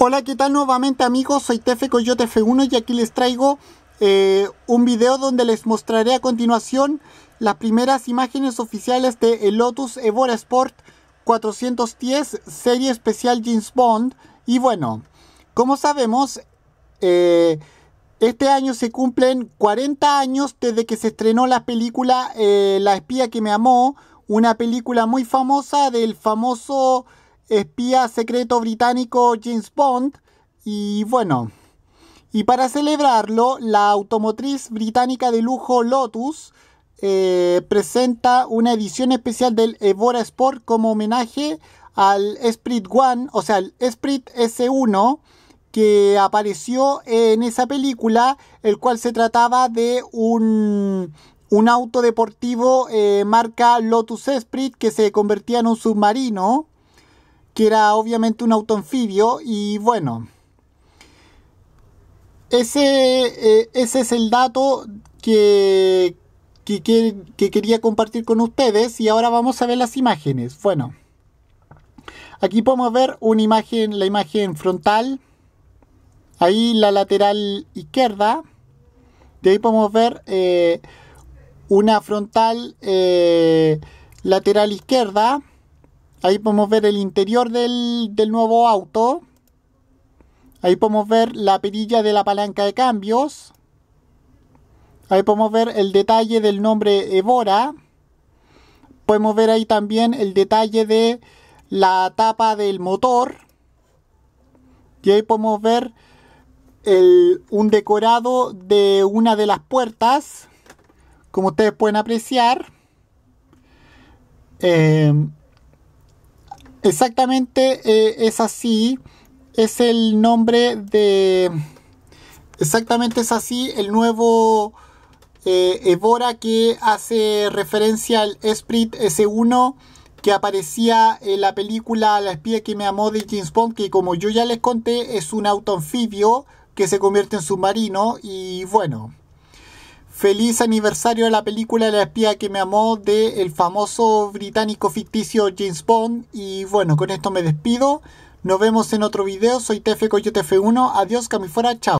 Hola, ¿qué tal nuevamente amigos? Soy Tefe Coyote F1 y aquí les traigo eh, un video donde les mostraré a continuación las primeras imágenes oficiales de el Lotus Evora Sport 410 serie especial James Bond. Y bueno, como sabemos, eh, este año se cumplen 40 años desde que se estrenó la película eh, La espía que me amó, una película muy famosa del famoso espía secreto británico James Bond. Y bueno, y para celebrarlo, la automotriz británica de lujo Lotus eh, presenta una edición especial del Evora Sport como homenaje al Esprit One, o sea, al Esprit S1 que apareció en esa película, el cual se trataba de un, auto deportivo eh, marca Lotus Esprit que se convertía en un submarino que era obviamente un autoanfibio y bueno, ese, eh, ese es el dato que, quería compartir con ustedes y ahora vamos a ver las imágenes. Bueno, aquí podemos ver una imagen, la imagen frontal, ahí la lateral izquierda, de ahí podemos ver eh, una frontal eh, lateral izquierda, Ahí podemos ver el interior del, nuevo auto. Ahí podemos ver la perilla de la palanca de cambios. Ahí podemos ver el detalle del nombre Evora. Podemos ver ahí también el detalle de la tapa del motor. Y ahí podemos ver un decorado de una de las puertas. Como ustedes pueden apreciar. Em, Exactamente eh, es así. Es el nombre de. Exactamente es así. El nuevo eh, Evora que hace referencia al Esprit S1 que aparecía en la película La espía que me amó de James Bond, que como yo ya les conté, es un auto anfibio que se convierte en submarino y bueno. Feliz aniversario de la película La espía que me amó de el famoso británico ficticio James Bond. Y bueno, con esto me despido. Nos vemos en otro video. Soy TF Coyote F1. Adiós, camifora. Chao.